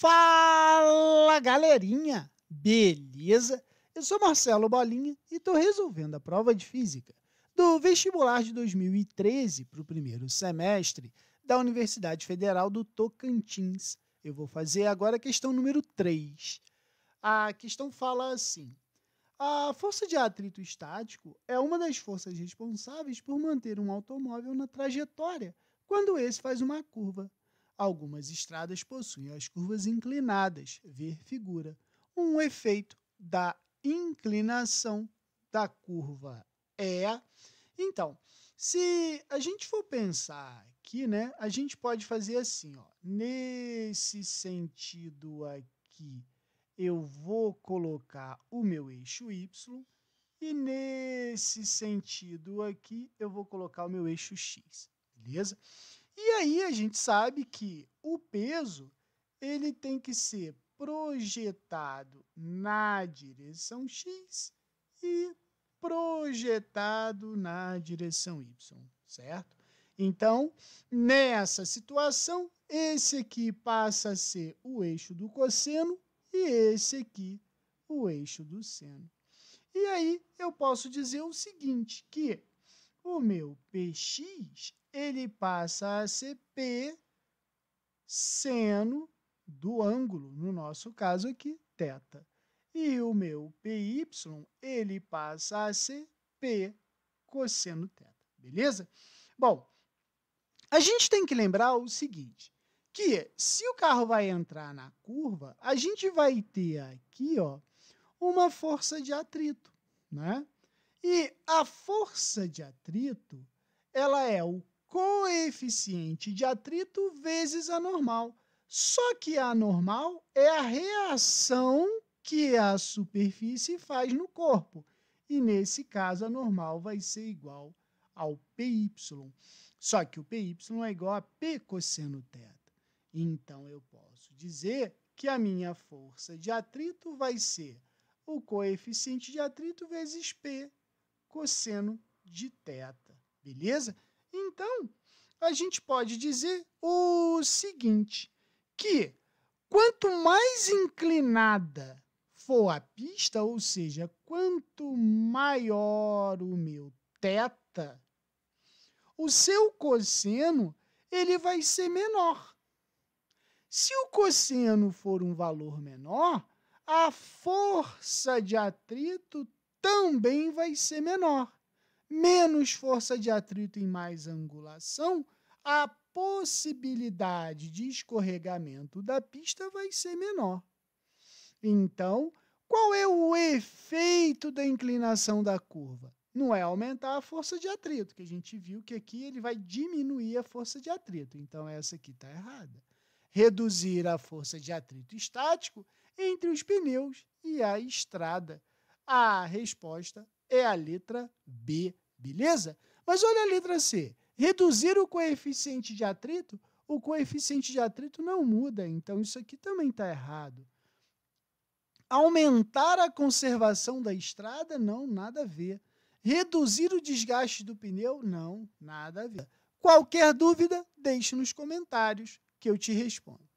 Fala galerinha, beleza? Eu sou Marcelo Bolinha e estou resolvendo a prova de física do vestibular de 2013 para o primeiro semestre da Universidade Federal do Tocantins. Eu vou fazer agora a questão número 3. A questão fala assim: a força de atrito estático é uma das forças responsáveis por manter um automóvel na trajetória quando esse faz uma curva Algumas estradas possuem as curvas inclinadas, ver figura, um efeito da inclinação da curva é. Então, se a gente for pensar aqui, né, a gente pode fazer assim, ó, nesse sentido aqui, eu vou colocar o meu eixo y e nesse sentido aqui eu vou colocar o meu eixo x, beleza? E aí a gente sabe que o peso ele tem que ser projetado na direção x e projetado na direção y, certo? Então, nessa situação, esse aqui passa a ser o eixo do cosseno e esse aqui o eixo do seno. E aí eu posso dizer o seguinte, que o meu px ele passa a ser P seno do ângulo, no nosso caso aqui, θ. E o meu PY, ele passa a ser P cosseno θ, beleza? Bom, a gente tem que lembrar o seguinte, que se o carro vai entrar na curva, a gente vai ter aqui, ó, uma força de atrito, né? E a força de atrito, ela é o coeficiente de atrito vezes a normal. Só que a normal é a reação que a superfície faz no corpo. E nesse caso, a normal vai ser igual ao PY. Só que o PY é igual a P cosseno θ. Então, eu posso dizer que a minha força de atrito vai ser o coeficiente de atrito vezes P cosseno de θ. Beleza? Então, a gente pode dizer o seguinte: que quanto mais inclinada for a pista, ou seja, quanto maior o meu teta, o seu cosseno ele vai ser menor. Se o cosseno for um valor menor, a força de atrito também vai ser menor menos força de atrito e mais angulação, a possibilidade de escorregamento da pista vai ser menor. Então, qual é o efeito da inclinação da curva? Não é aumentar a força de atrito, que a gente viu que aqui ele vai diminuir a força de atrito. Então, essa aqui está errada. Reduzir a força de atrito estático entre os pneus e a estrada. A resposta é a letra B. Beleza? Mas olha a letra C. Reduzir o coeficiente de atrito, o coeficiente de atrito não muda, então isso aqui também está errado. Aumentar a conservação da estrada, não, nada a ver. Reduzir o desgaste do pneu, não, nada a ver. Qualquer dúvida, deixe nos comentários que eu te respondo.